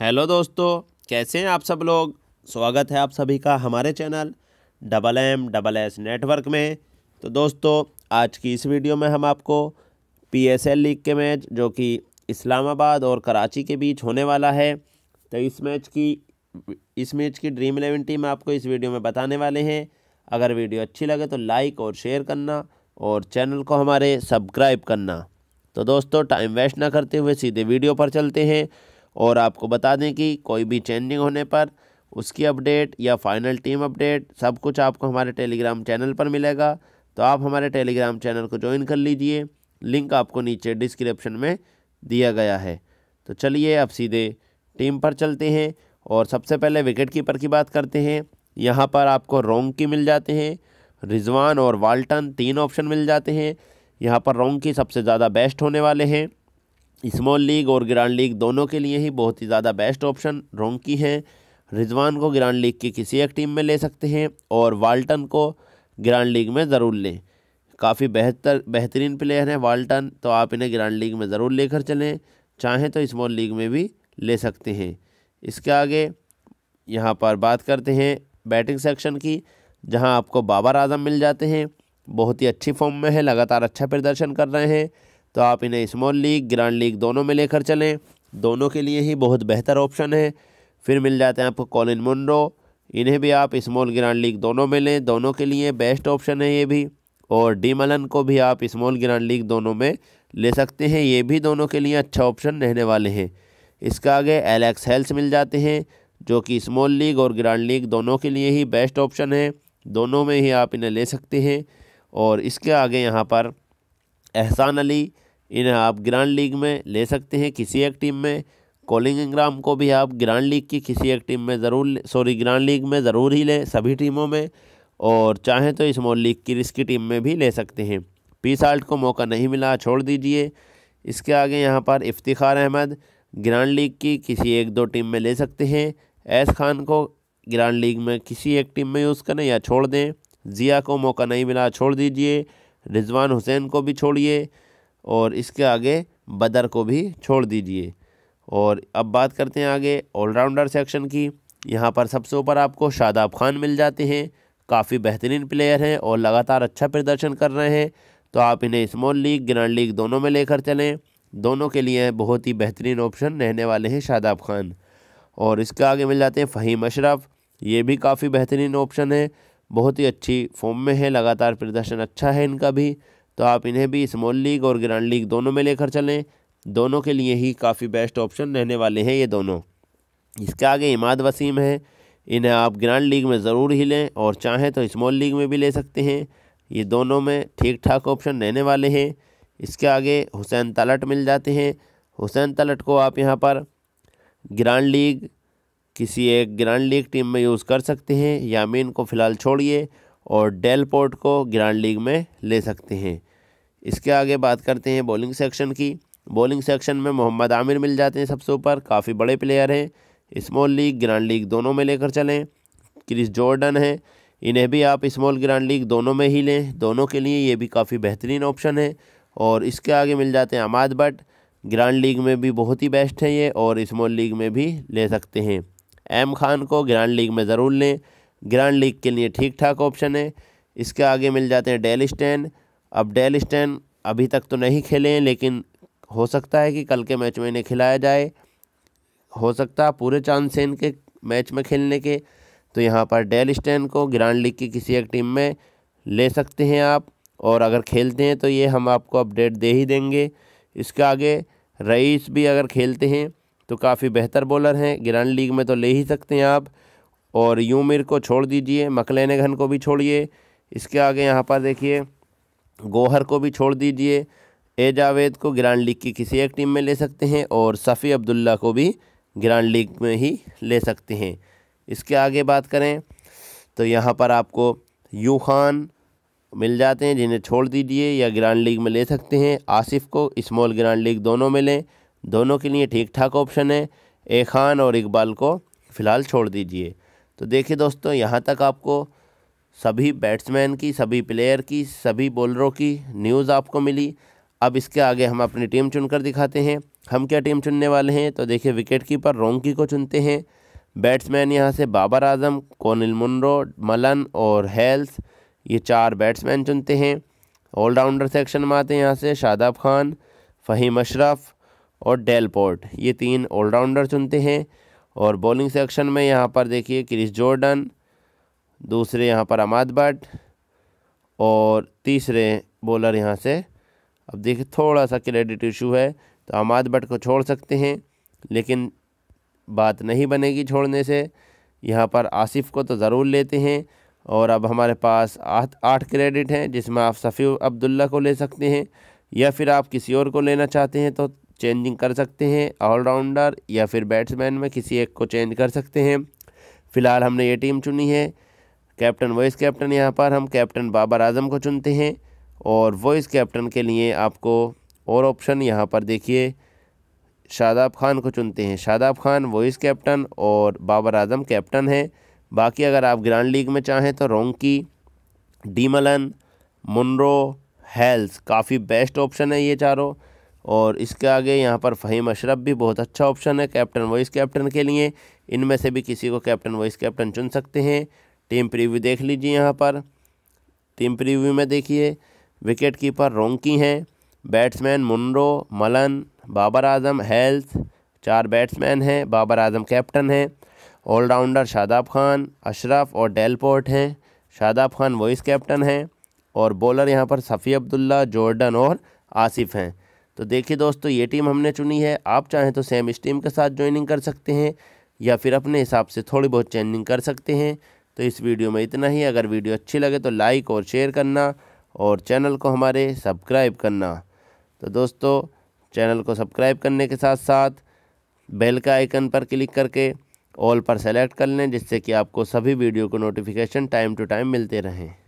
hello दोस्तों कैसे हैं आप सब लोग स्वागत है आप सभी का हमारे channel double M double S network में तो दोस्तों आज की इस वीडियो में हम आपको पीएसएल लीग के मैच जो कि इस्लामाबाद और कराची के बीच होने वाला है तो इस मैच की इस मैच की ड्रीम इलेवन टीम आपको इस वीडियो में बताने वाले हैं अगर वीडियो अच्छी लगे तो लाइक और शेयर करना और चैनल को हमारे सब्सक्राइब करना तो दोस्तों टाइम वेस्ट ना करते हुए सीधे वीडियो पर चलते हैं और आपको बता दें कि कोई भी चेंजिंग होने पर उसकी अपडेट या फाइनल टीम अपडेट सब कुछ आपको हमारे टेलीग्राम चैनल पर मिलेगा तो आप हमारे टेलीग्राम चैनल को ज्वाइन कर लीजिए लिंक आपको नीचे डिस्क्रिप्शन में दिया गया है तो चलिए अब सीधे टीम पर चलते हैं और सबसे पहले विकेट कीपर की बात करते हैं यहाँ पर आपको रोंकी मिल जाते हैं रिजवान और वाल्टन तीन ऑप्शन मिल जाते हैं यहाँ पर रोंकी सबसे ज़्यादा बेस्ट होने वाले हैं स्मॉल लीग और ग्रांड लीग दोनों के लिए ही बहुत ही ज़्यादा बेस्ट ऑप्शन रोंकी हैं रिजवान को ग्रांड लीग की किसी एक टीम में ले सकते हैं और वाल्टन को ग्रांड लीग में ज़रूर लें काफ़ी बेहतर बेहतरीन प्लेयर हैं वाल्टन तो आप इन्हें ग्रांड लीग में ज़रूर लेकर चलें चाहें तो स्मॉल लीग में भी ले सकते हैं इसके आगे यहाँ पर बात करते हैं बैटिंग सेक्शन की जहाँ आपको बाबर आजम मिल जाते हैं बहुत ही अच्छी फॉर्म में है लगातार अच्छा प्रदर्शन कर रहे हैं तो आप इन्हें स्मॉल लीग ग्रैंड लीग दोनों में लेकर चलें दोनों के लिए ही बहुत बेहतर ऑप्शन है फिर मिल जाते हैं आपको कॉलिन मुंडो इन्हें भी आप स्मॉल ग्रैंड लीग दोनों में लें दोनों के लिए बेस्ट ऑप्शन है ये भी और डी मलन को भी आप स्मॉल ग्रैंड लीग दोनों में ले सकते हैं ये भी दोनों के लिए अच्छा ऑप्शन रहने वाले हैं इसके आगे एलेक्स हेल्स मिल जाते हैं जो कि स्मॉल लीग और ग्रैंड लीग दोनों के लिए ही बेस्ट ऑप्शन है दोनों में ही आप इन्हें ले सकते हैं और इसके आगे यहाँ पर एहसान अली इन्हें आप ग्रांड लीग में ले सकते हैं किसी एक टीम में इंग्राम को भी आप ग्रांड लीग की किसी एक टीम में ज़रूर सॉरी ग्रांड लीग में ज़रूर ही लें सभी टीमों में और चाहें तो स्मॉल लीग की रिस्की टीम में भी ले सकते हैं पी साल्ट को मौका नहीं मिला छोड़ दीजिए इसके आगे यहाँ पर इफ्तार अहमद ग्रांड लीग की किसी एक दो टीम में ले सकते हैं एस खान को ग्रांड लीग में किसी एक टीम में यूज़ करें या छोड़ दें ज़िया को मौका नहीं मिला छोड़ दीजिए रिजवान हुसैन को भी छोड़िए और इसके आगे बदर को भी छोड़ दीजिए और अब बात करते हैं आगे ऑलराउंडर सेक्शन की यहाँ पर सबसे ऊपर आपको शादाब खान मिल जाते हैं काफ़ी बेहतरीन प्लेयर हैं और लगातार अच्छा प्रदर्शन कर रहे हैं तो आप इन्हें स्मॉल लीग ग्रैंड लीग दोनों में लेकर चलें दोनों के लिए बहुत ही बेहतरीन ऑप्शन रहने वाले हैं शादाब खान और इसके आगे मिल जाते हैं फ़हीम अशरफ ये भी काफ़ी बेहतरीन ऑप्शन है बहुत ही अच्छी फॉर्म में है लगातार प्रदर्शन अच्छा है इनका भी तो आप इन्हें भी स्मॉल लीग और ग्रैंड लीग दोनों में लेकर चलें दोनों के लिए ही काफ़ी बेस्ट ऑप्शन रहने वाले हैं ये दोनों इसके आगे इमाद वसीम है इन्हें आप ग्रैंड लीग में ज़रूर ही लें और चाहें तो स्मॉल लीग में भी ले सकते हैं ये दोनों में ठीक ठाक ऑप्शन रहने वाले हैं इसके आगे हुसैन तलट मिल जाते हैं हुसैन तलट को आप यहाँ पर ग्रैंड लीग किसी एक ग्रैंड लीग टीम में यूज़ कर सकते हैं यामीन को फ़िलहाल छोड़िए और डेल पोर्ट को ग्रैंड लीग में ले सकते हैं इसके आगे बात करते हैं बॉलिंग सेक्शन की बॉलिंग सेक्शन में मोहम्मद आमिर मिल जाते हैं सबसे ऊपर काफ़ी बड़े प्लेयर हैं स्मॉल लीग ग्रैंड लीग दोनों में लेकर चलें क्रिस जॉर्डन है इन्हें भी आप स्मॉल ग्रैंड लीग दोनों में ही लें दोनों के लिए ये भी काफ़ी बेहतरीन ऑप्शन है और इसके आगे मिल जाते हैं अमाद बट ग्रैंड लीग में भी बहुत ही बेस्ट है ये और स्मॉल लीग में भी ले सकते हैं एम खान को ग्रैंड लीग में ज़रूर लें ग्रैंड लीग के लिए ठीक ठाक ऑप्शन है इसके आगे मिल जाते हैं डेल स्टैन अब डेल स्टैन अभी तक तो नहीं खेले हैं लेकिन हो सकता है कि कल के मैच में इन्हें खिलाया जाए हो सकता है पूरे चांस हैं इनके मैच में खेलने के तो यहाँ पर डेल स्टैन को ग्रैंड लीग की किसी एक टीम में ले सकते हैं आप और अगर खेलते हैं तो ये हम आपको अपडेट दे ही देंगे इसके आगे रईस भी अगर खेलते हैं तो काफ़ी बेहतर बॉलर हैं ग्रैंड लीग में तो ले ही सकते हैं आप और यूमिर को छोड़ दीजिए मकलैनघन को भी छोड़िए इसके आगे यहाँ पर देखिए गोहर को भी छोड़ दीजिए ए जावेद को ग्रांड लीग की किसी एक टीम में ले सकते हैं और सफ़ी अब्दुल्ला को भी ग्रांड लीग में ही ले सकते हैं इसके आगे बात करें तो यहाँ पर आपको यू खान मिल जाते हैं जिन्हें छोड़ दीजिए या ग्रांड लीग में ले सकते हैं आसिफ को स्मॉल ग्रांड लीग दोनों में लें दोनों के लिए ठीक ठाक ऑप्शन है ए खान और इकबाल को फ़िलहाल छोड़ दीजिए तो देखिए दोस्तों यहाँ तक आपको सभी बैट्समैन की सभी प्लेयर की सभी बॉलरों की न्यूज़ आपको मिली अब इसके आगे हम अपनी टीम चुनकर दिखाते हैं हम क्या टीम चुनने वाले हैं तो देखिए विकेट कीपर रोंकी को चुनते हैं बैट्समैन यहाँ से बाबर आजम कोनिल मुनरो मलन और हेल्स ये चार बैट्समैन चुनते हैं ऑलराउंडर सेक्शन में आते हैं यहाँ से शादाब खान फ़हीम अशरफ और डेलपोर्ट ये तीन ऑलराउंडर चुनते हैं और बॉलिंग सेक्शन में यहाँ पर देखिए क्रिस जॉर्डन दूसरे यहाँ पर अमाद भट्ट और तीसरे बॉलर यहाँ से अब देखिए थोड़ा सा क्रेडिट इशू है तो अमाद भट्ट को छोड़ सकते हैं लेकिन बात नहीं बनेगी छोड़ने से यहाँ पर आसिफ को तो ज़रूर लेते हैं और अब हमारे पास आठ आठ क्रेडिट हैं जिसमें आप सफ़ी अब्दुल्ला को ले सकते हैं या फिर आप किसी और को लेना चाहते हैं तो चेंजिंग कर सकते हैं ऑलराउंडर या फिर बैट्समैन में किसी एक को चेंज कर सकते हैं फ़िलहाल हमने ये टीम चुनी है कैप्टन वाइस कैप्टन यहाँ पर हम कैप्टन बाबर आजम को चुनते हैं और वाइस कैप्टन के लिए आपको और ऑप्शन यहाँ पर देखिए शादाब खान को चुनते हैं शादाब खान वॉइस कैप्टन और बाबर आजम कैप्टन हैं बाकी अगर आप ग्रैंड लीग में चाहें तो रोंकी डीमलन मुनरो हेल्स काफ़ी बेस्ट ऑप्शन है ये चारों और इसके आगे यहाँ पर फ़हीम अशरफ भी बहुत अच्छा ऑप्शन है कैप्टन वाइस कैप्टन के लिए इनमें से भी किसी को कैप्टन वाइस कैप्टन चुन सकते हैं टीम प्रीव्यू देख लीजिए यहाँ पर टीम प्रीव्यू में देखिए विकेट कीपर रोंकी हैं batsman Munro Malan Babar Azam Hales चार बैट्समैन हैं बाबर आजम कैप्टन हैं ऑलराउंडर शादाब खान अशरफ और डेलपोर्ट हैं शादाब खान वाइस कैप्टन हैं और बॉलर यहाँ पर सफ़ी अब्दुल्ला जॉर्डन और आसिफ हैं तो देखिए दोस्तों ये टीम हमने चुनी है आप चाहें तो सेम इस टीम के साथ ज्वाइनिंग कर सकते हैं या फिर अपने हिसाब से थोड़ी बहुत चेंजिंग कर सकते हैं तो इस वीडियो में इतना ही अगर वीडियो अच्छी लगे तो लाइक और शेयर करना और चैनल को हमारे सब्सक्राइब करना तो दोस्तों चैनल को सब्सक्राइब करने के साथ साथ बेल का आइकन पर क्लिक करके ऑल पर सेलेक्ट कर लें जिससे कि आपको सभी वीडियो को नोटिफिकेशन टाइम टू टाइम मिलते रहें